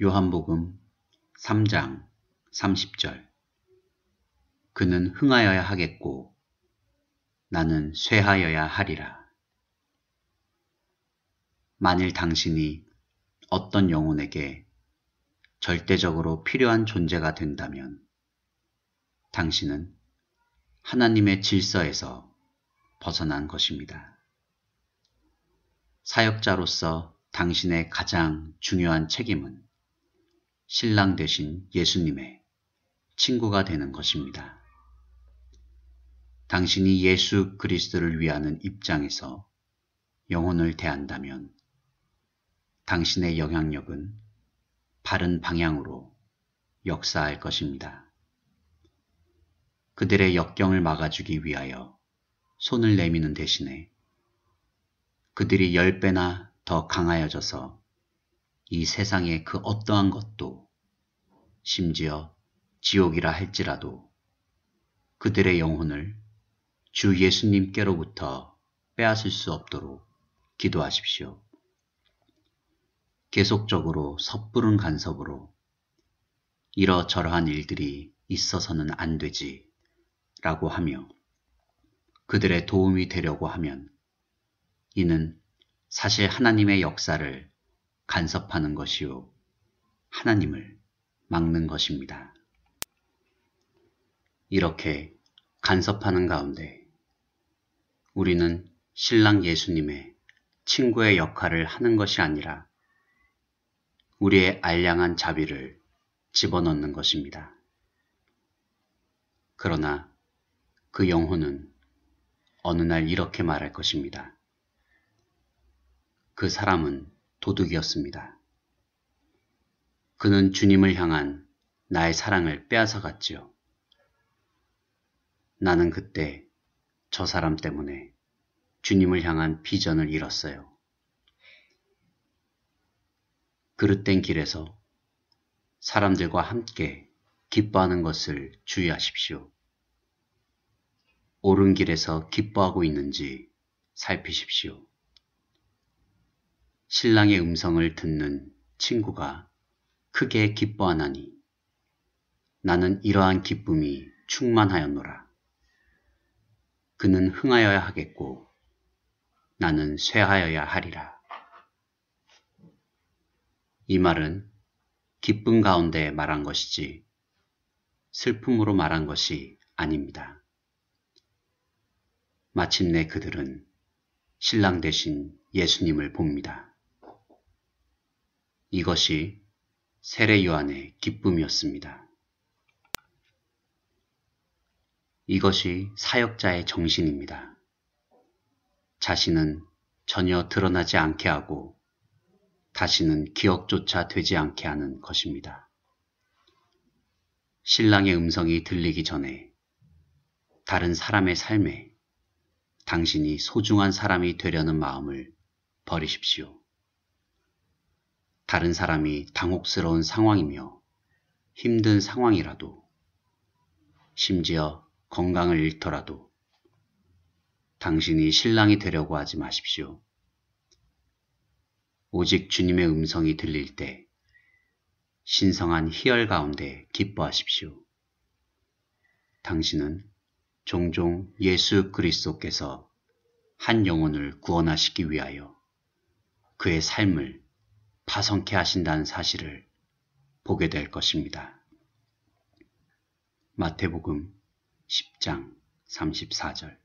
요한복음 3장 30절 그는 흥하여야 하겠고 나는 쇠하여야 하리라. 만일 당신이 어떤 영혼에게 절대적으로 필요한 존재가 된다면 당신은 하나님의 질서에서 벗어난 것입니다. 사역자로서 당신의 가장 중요한 책임은 신랑 되신 예수님의 친구가 되는 것입니다. 당신이 예수 그리스도를 위하는 입장에서 영혼을 대한다면 당신의 영향력은 바른 방향으로 역사할 것입니다. 그들의 역경을 막아주기 위하여 손을 내미는 대신에 그들이 열 배나 더 강하여져서 이 세상의 그 어떠한 것도 심지어 지옥이라 할지라도 그들의 영혼을 주 예수님께로부터 빼앗을 수 없도록 기도하십시오. 계속적으로 섣부른 간섭으로 이러저러한 일들이 있어서는 안 되지 라고 하며 그들의 도움이 되려고 하면 이는 사실 하나님의 역사를 간섭하는 것이요. 하나님을 막는 것입니다. 이렇게 간섭하는 가운데 우리는 신랑 예수님의 친구의 역할을 하는 것이 아니라 우리의 알량한 자비를 집어넣는 것입니다. 그러나 그 영혼은 어느 날 이렇게 말할 것입니다. 그 사람은 도둑이었습니다. 그는 주님을 향한 나의 사랑을 빼앗아갔지요. 나는 그때 저 사람 때문에 주님을 향한 비전을 잃었어요. 그릇된 길에서 사람들과 함께 기뻐하는 것을 주의하십시오. 옳은 길에서 기뻐하고 있는지 살피십시오. 신랑의 음성을 듣는 친구가 크게 기뻐하나니 나는 이러한 기쁨이 충만하였노라. 그는 흥하여야 하겠고 나는 쇠하여야 하리라. 이 말은 기쁨 가운데 말한 것이지 슬픔으로 말한 것이 아닙니다. 마침내 그들은 신랑 대신 예수님을 봅니다. 이것이 세례 요한의 기쁨이었습니다. 이것이 사역자의 정신입니다. 자신은 전혀 드러나지 않게 하고 다시는 기억조차 되지 않게 하는 것입니다. 신랑의 음성이 들리기 전에 다른 사람의 삶에 당신이 소중한 사람이 되려는 마음을 버리십시오. 다른 사람이 당혹스러운 상황이며 힘든 상황이라도 심지어 건강을 잃더라도 당신이 신랑이 되려고 하지 마십시오. 오직 주님의 음성이 들릴 때 신성한 희열 가운데 기뻐하십시오. 당신은 종종 예수 그리스도께서 한 영혼을 구원하시기 위하여 그의 삶을 파성케 하신다는 사실을 보게 될 것입니다. 마태복음 10장 34절